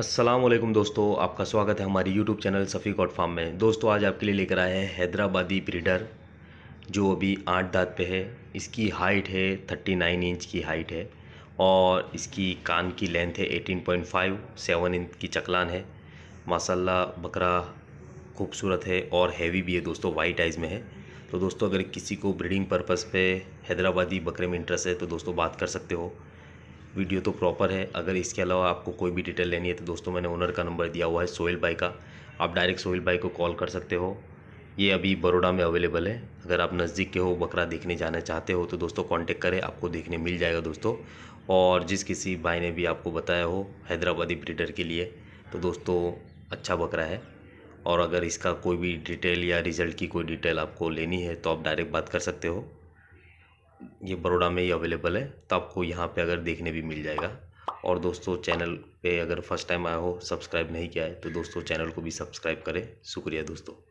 असलम दोस्तों आपका स्वागत है हमारी YouTube चैनल सफ़ी गॉड फार्म में दोस्तों आज आपके लिए लेकर आए हैं हैदराबादी ब्रीडर जो अभी आठ दांत पे है इसकी हाइट है 39 इंच की हाइट है और इसकी कान की लेंथ है 18.5 सेवन इंच की चकलान है माशाल्लाह बकरा खूबसूरत है और हैवी भी है दोस्तों वाइट आइज़ में है तो दोस्तों अगर किसी को ब्रीडिंग पर्पज़ पर हैदराबादी बकरे में इंटरेस्ट है तो दोस्तों बात कर सकते हो वीडियो तो प्रॉपर है अगर इसके अलावा आपको कोई भी डिटेल लेनी है तो दोस्तों मैंने ओनर का नंबर दिया हुआ है सोहेल भाई का आप डायरेक्ट सोहेल भाई को कॉल कर सकते हो ये अभी बड़ोड़ा में अवेलेबल है अगर आप नज़दीक के हो बकरा देखने जाना चाहते हो तो दोस्तों कांटेक्ट करें आपको देखने मिल जाएगा दोस्तों और जिस किसी भाई ने भी आपको बताया हो हैदराबादी ब्रीडर के लिए तो दोस्तों अच्छा बकरा है और अगर इसका कोई भी डिटेल या रिज़ल्ट की कोई डिटेल आपको लेनी है तो आप डायरेक्ट बात कर सकते हो ये बड़ोड़ा में ही अवेलेबल है तो आपको यहाँ पे अगर देखने भी मिल जाएगा और दोस्तों चैनल पे अगर फर्स्ट टाइम आया हो सब्सक्राइब नहीं किया है तो दोस्तों चैनल को भी सब्सक्राइब करें शुक्रिया दोस्तों